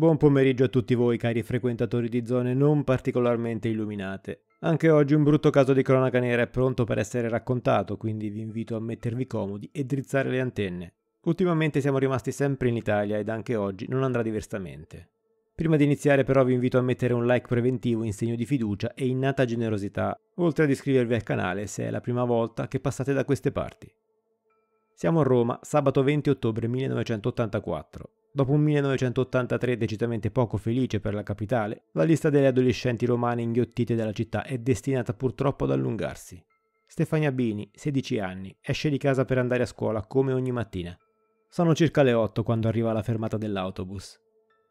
Buon pomeriggio a tutti voi cari frequentatori di zone non particolarmente illuminate. Anche oggi un brutto caso di cronaca nera è pronto per essere raccontato, quindi vi invito a mettervi comodi e drizzare le antenne. Ultimamente siamo rimasti sempre in Italia ed anche oggi non andrà diversamente. Prima di iniziare però vi invito a mettere un like preventivo in segno di fiducia e innata generosità, oltre ad iscrivervi al canale se è la prima volta che passate da queste parti. Siamo a Roma, sabato 20 ottobre 1984. Dopo un 1983 decisamente poco felice per la capitale, la lista delle adolescenti romane inghiottite dalla città è destinata purtroppo ad allungarsi. Stefania Bini, 16 anni, esce di casa per andare a scuola come ogni mattina. Sono circa le 8 quando arriva la fermata dell'autobus.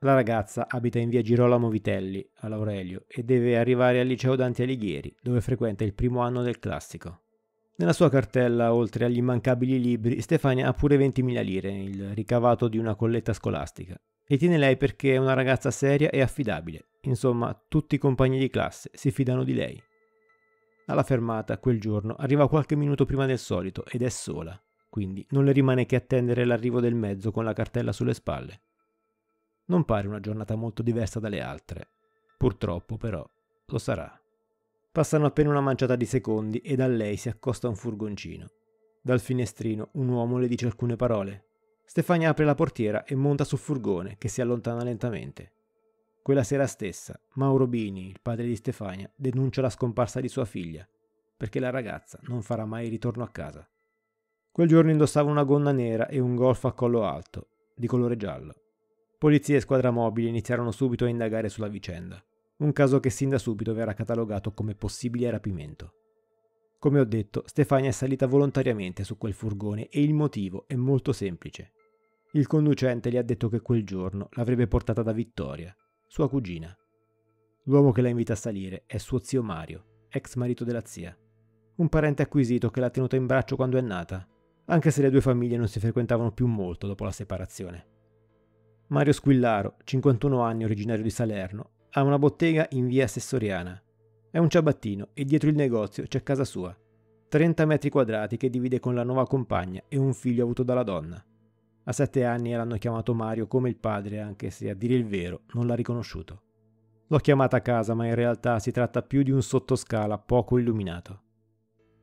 La ragazza abita in via Girolamo Vitelli, a Laurelio, e deve arrivare al liceo Dante Alighieri, dove frequenta il primo anno del classico. Nella sua cartella, oltre agli immancabili libri, Stefania ha pure 20.000 lire, il ricavato di una colletta scolastica. E tiene lei perché è una ragazza seria e affidabile. Insomma, tutti i compagni di classe si fidano di lei. Alla fermata, quel giorno, arriva qualche minuto prima del solito ed è sola, quindi non le rimane che attendere l'arrivo del mezzo con la cartella sulle spalle. Non pare una giornata molto diversa dalle altre. Purtroppo, però, lo sarà. Passano appena una manciata di secondi e da lei si accosta un furgoncino. Dal finestrino un uomo le dice alcune parole. Stefania apre la portiera e monta sul furgone che si allontana lentamente. Quella sera stessa, Mauro Bini, il padre di Stefania, denuncia la scomparsa di sua figlia, perché la ragazza non farà mai ritorno a casa. Quel giorno indossava una gonna nera e un golf a collo alto, di colore giallo. Polizia e squadra mobile iniziarono subito a indagare sulla vicenda un caso che sin da subito verrà catalogato come possibile rapimento. Come ho detto, Stefania è salita volontariamente su quel furgone e il motivo è molto semplice. Il conducente le ha detto che quel giorno l'avrebbe portata da Vittoria, sua cugina. L'uomo che la invita a salire è suo zio Mario, ex marito della zia, un parente acquisito che l'ha tenuta in braccio quando è nata, anche se le due famiglie non si frequentavano più molto dopo la separazione. Mario Squillaro, 51 anni originario di Salerno, ha una bottega in via Sessoriana. È un ciabattino e dietro il negozio c'è casa sua. 30 metri quadrati che divide con la nuova compagna e un figlio avuto dalla donna. A sette anni l'hanno chiamato Mario come il padre, anche se a dire il vero non l'ha riconosciuto. L'ho chiamata a casa, ma in realtà si tratta più di un sottoscala poco illuminato.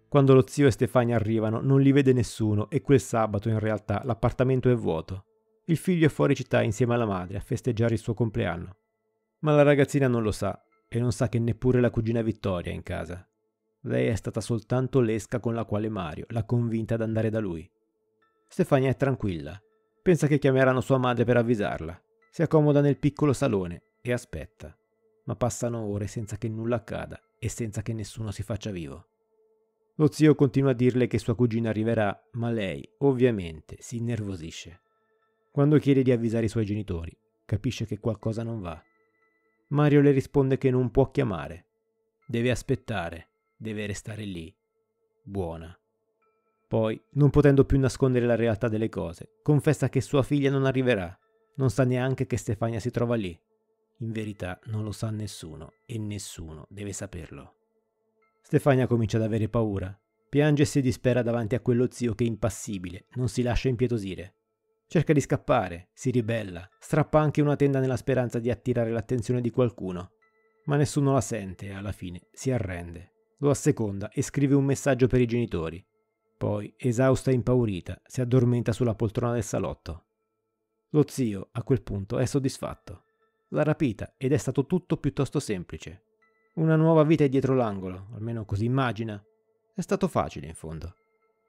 Quando lo zio e Stefania arrivano non li vede nessuno e quel sabato in realtà l'appartamento è vuoto. Il figlio è fuori città insieme alla madre a festeggiare il suo compleanno. Ma la ragazzina non lo sa e non sa che neppure la cugina Vittoria è in casa. Lei è stata soltanto l'esca con la quale Mario l'ha convinta ad andare da lui. Stefania è tranquilla. Pensa che chiameranno sua madre per avvisarla. Si accomoda nel piccolo salone e aspetta. Ma passano ore senza che nulla accada e senza che nessuno si faccia vivo. Lo zio continua a dirle che sua cugina arriverà, ma lei, ovviamente, si innervosisce. Quando chiede di avvisare i suoi genitori, capisce che qualcosa non va Mario le risponde che non può chiamare. Deve aspettare, deve restare lì. Buona. Poi, non potendo più nascondere la realtà delle cose, confessa che sua figlia non arriverà. Non sa neanche che Stefania si trova lì. In verità non lo sa nessuno e nessuno deve saperlo. Stefania comincia ad avere paura. Piange e si dispera davanti a quello zio che impassibile, non si lascia impietosire. Cerca di scappare, si ribella, strappa anche una tenda nella speranza di attirare l'attenzione di qualcuno. Ma nessuno la sente e alla fine si arrende. Lo asseconda e scrive un messaggio per i genitori. Poi, esausta e impaurita, si addormenta sulla poltrona del salotto. Lo zio, a quel punto, è soddisfatto. L'ha rapita ed è stato tutto piuttosto semplice. Una nuova vita è dietro l'angolo, almeno così immagina. È stato facile, in fondo.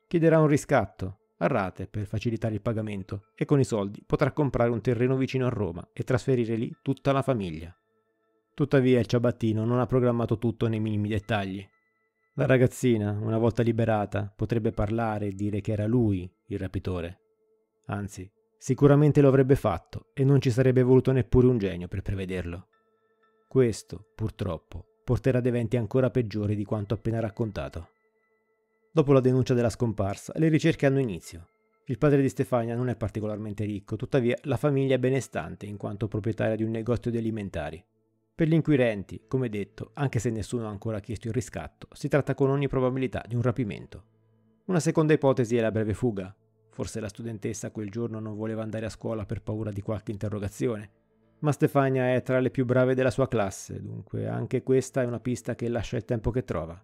Chiederà un riscatto, a rate per facilitare il pagamento e con i soldi potrà comprare un terreno vicino a Roma e trasferire lì tutta la famiglia. Tuttavia il ciabattino non ha programmato tutto nei minimi dettagli. La ragazzina, una volta liberata, potrebbe parlare e dire che era lui il rapitore. Anzi, sicuramente lo avrebbe fatto e non ci sarebbe voluto neppure un genio per prevederlo. Questo, purtroppo, porterà ad eventi ancora peggiori di quanto appena raccontato. Dopo la denuncia della scomparsa, le ricerche hanno inizio. Il padre di Stefania non è particolarmente ricco, tuttavia la famiglia è benestante in quanto proprietaria di un negozio di alimentari. Per gli inquirenti, come detto, anche se nessuno ha ancora chiesto il riscatto, si tratta con ogni probabilità di un rapimento. Una seconda ipotesi è la breve fuga. Forse la studentessa quel giorno non voleva andare a scuola per paura di qualche interrogazione. Ma Stefania è tra le più brave della sua classe, dunque anche questa è una pista che lascia il tempo che trova.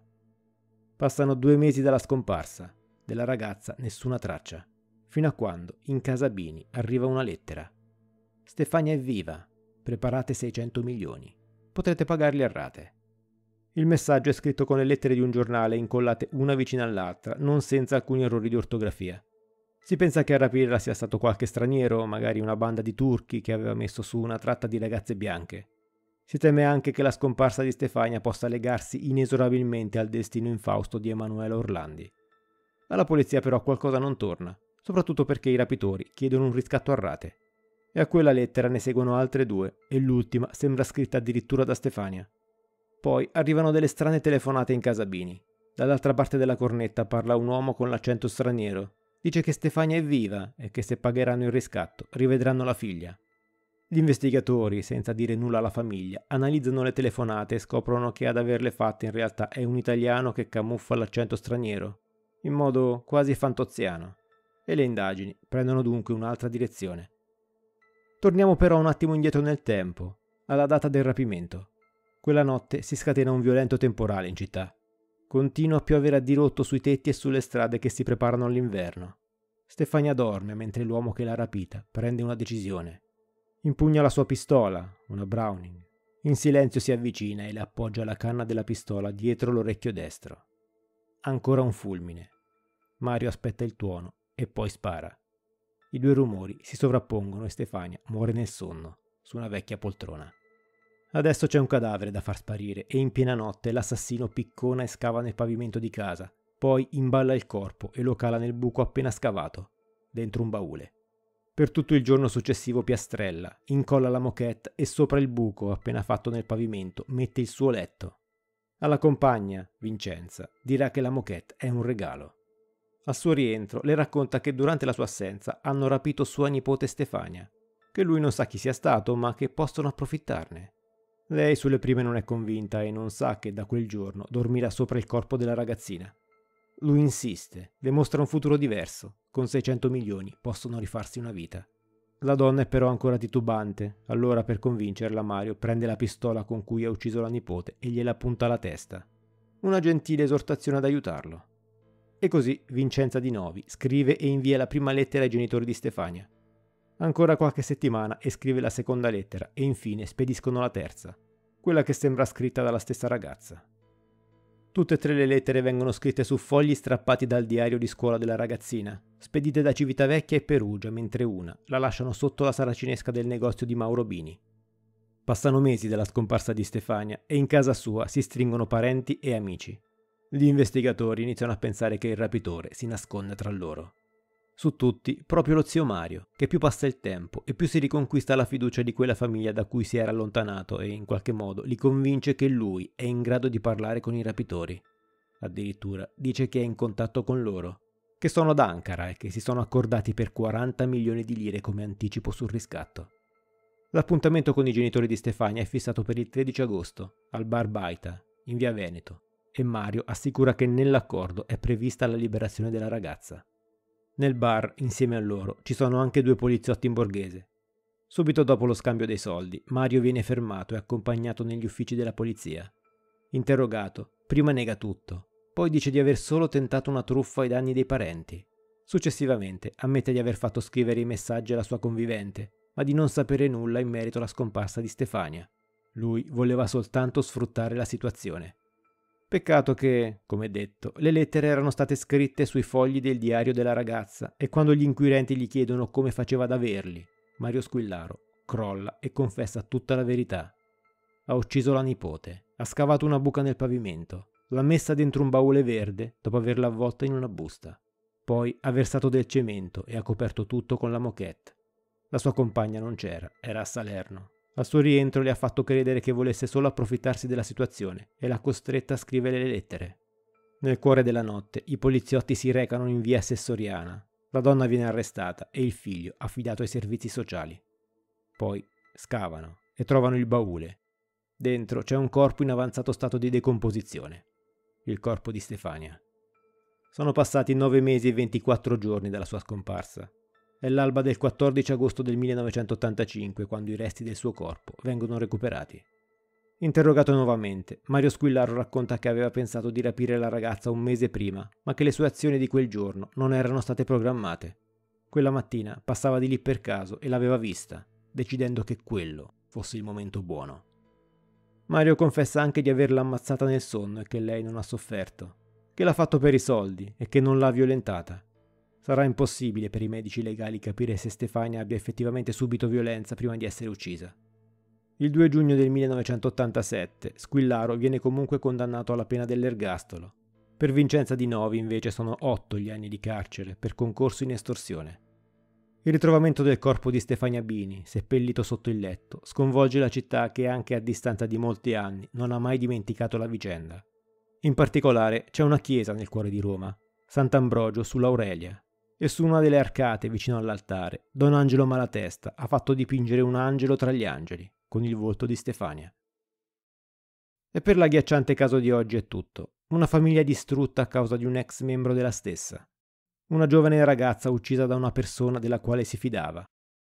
Passano due mesi dalla scomparsa, della ragazza nessuna traccia, fino a quando in casa Bini arriva una lettera. Stefania è viva, preparate 600 milioni, potrete pagarli a rate. Il messaggio è scritto con le lettere di un giornale incollate una vicina all'altra, non senza alcuni errori di ortografia. Si pensa che a rapirla sia stato qualche straniero, magari una banda di turchi che aveva messo su una tratta di ragazze bianche. Si teme anche che la scomparsa di Stefania possa legarsi inesorabilmente al destino infausto di Emanuele Orlandi. Alla polizia però qualcosa non torna, soprattutto perché i rapitori chiedono un riscatto a rate. E a quella lettera ne seguono altre due, e l'ultima sembra scritta addirittura da Stefania. Poi arrivano delle strane telefonate in casa Bini. Dall'altra parte della cornetta parla un uomo con l'accento straniero. Dice che Stefania è viva e che se pagheranno il riscatto rivedranno la figlia. Gli investigatori, senza dire nulla alla famiglia, analizzano le telefonate e scoprono che ad averle fatte in realtà è un italiano che camuffa l'accento straniero, in modo quasi fantoziano. E le indagini prendono dunque un'altra direzione. Torniamo però un attimo indietro nel tempo, alla data del rapimento. Quella notte si scatena un violento temporale in città. Continua a piovere a dirotto sui tetti e sulle strade che si preparano all'inverno. Stefania dorme mentre l'uomo che l'ha rapita prende una decisione. Impugna la sua pistola, una Browning. In silenzio si avvicina e le appoggia la canna della pistola dietro l'orecchio destro. Ancora un fulmine. Mario aspetta il tuono e poi spara. I due rumori si sovrappongono e Stefania muore nel sonno, su una vecchia poltrona. Adesso c'è un cadavere da far sparire e in piena notte l'assassino piccona e scava nel pavimento di casa, poi imballa il corpo e lo cala nel buco appena scavato, dentro un baule. Per tutto il giorno successivo piastrella, incolla la moquette e sopra il buco appena fatto nel pavimento mette il suo letto. Alla compagna, Vincenza, dirà che la moquette è un regalo. Al suo rientro le racconta che durante la sua assenza hanno rapito sua nipote Stefania, che lui non sa chi sia stato ma che possono approfittarne. Lei sulle prime non è convinta e non sa che da quel giorno dormirà sopra il corpo della ragazzina. Lui insiste, le mostra un futuro diverso. Con 600 milioni possono rifarsi una vita. La donna è però ancora titubante, allora per convincerla Mario prende la pistola con cui ha ucciso la nipote e gliela punta alla testa. Una gentile esortazione ad aiutarlo. E così Vincenza Di Novi scrive e invia la prima lettera ai genitori di Stefania. Ancora qualche settimana e scrive la seconda lettera e infine spediscono la terza, quella che sembra scritta dalla stessa ragazza. Tutte e tre le lettere vengono scritte su fogli strappati dal diario di scuola della ragazzina, spedite da Civitavecchia e Perugia, mentre una la lasciano sotto la saracinesca del negozio di Mauro Bini. Passano mesi dalla scomparsa di Stefania e in casa sua si stringono parenti e amici. Gli investigatori iniziano a pensare che il rapitore si nasconda tra loro. Su tutti, proprio lo zio Mario, che più passa il tempo e più si riconquista la fiducia di quella famiglia da cui si era allontanato e in qualche modo li convince che lui è in grado di parlare con i rapitori. Addirittura dice che è in contatto con loro, che sono ad Ankara e che si sono accordati per 40 milioni di lire come anticipo sul riscatto. L'appuntamento con i genitori di Stefania è fissato per il 13 agosto, al bar Baita, in via Veneto, e Mario assicura che nell'accordo è prevista la liberazione della ragazza. Nel bar, insieme a loro, ci sono anche due poliziotti in borghese. Subito dopo lo scambio dei soldi, Mario viene fermato e accompagnato negli uffici della polizia. Interrogato, prima nega tutto, poi dice di aver solo tentato una truffa ai danni dei parenti. Successivamente ammette di aver fatto scrivere i messaggi alla sua convivente, ma di non sapere nulla in merito alla scomparsa di Stefania. Lui voleva soltanto sfruttare la situazione. Peccato che, come detto, le lettere erano state scritte sui fogli del diario della ragazza e quando gli inquirenti gli chiedono come faceva ad averli, Mario Squillaro crolla e confessa tutta la verità. Ha ucciso la nipote, ha scavato una buca nel pavimento, l'ha messa dentro un baule verde dopo averla avvolta in una busta. Poi ha versato del cemento e ha coperto tutto con la moquette. La sua compagna non c'era, era a Salerno. Al suo rientro le ha fatto credere che volesse solo approfittarsi della situazione e l'ha costretta a scrivere le lettere. Nel cuore della notte i poliziotti si recano in via assessoriana. La donna viene arrestata e il figlio affidato ai servizi sociali. Poi scavano e trovano il baule. Dentro c'è un corpo in avanzato stato di decomposizione. Il corpo di Stefania. Sono passati 9 mesi e 24 giorni dalla sua scomparsa è l'alba del 14 agosto del 1985 quando i resti del suo corpo vengono recuperati. Interrogato nuovamente, Mario Squillaro racconta che aveva pensato di rapire la ragazza un mese prima, ma che le sue azioni di quel giorno non erano state programmate. Quella mattina passava di lì per caso e l'aveva vista, decidendo che quello fosse il momento buono. Mario confessa anche di averla ammazzata nel sonno e che lei non ha sofferto, che l'ha fatto per i soldi e che non l'ha violentata, Sarà impossibile per i medici legali capire se Stefania abbia effettivamente subito violenza prima di essere uccisa. Il 2 giugno del 1987 Squillaro viene comunque condannato alla pena dell'ergastolo. Per Vincenza di Novi invece sono otto gli anni di carcere per concorso in estorsione. Il ritrovamento del corpo di Stefania Bini, seppellito sotto il letto, sconvolge la città che anche a distanza di molti anni non ha mai dimenticato la vicenda. In particolare c'è una chiesa nel cuore di Roma, Sant'Ambrogio sull'Aurelia, e su una delle arcate vicino all'altare Don Angelo Malatesta ha fatto dipingere un angelo tra gli angeli con il volto di Stefania. E per l'agghiacciante caso di oggi è tutto. Una famiglia distrutta a causa di un ex membro della stessa. Una giovane ragazza uccisa da una persona della quale si fidava.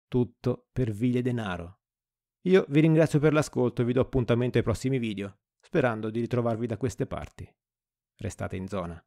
Tutto per vile denaro. Io vi ringrazio per l'ascolto e vi do appuntamento ai prossimi video, sperando di ritrovarvi da queste parti. Restate in zona.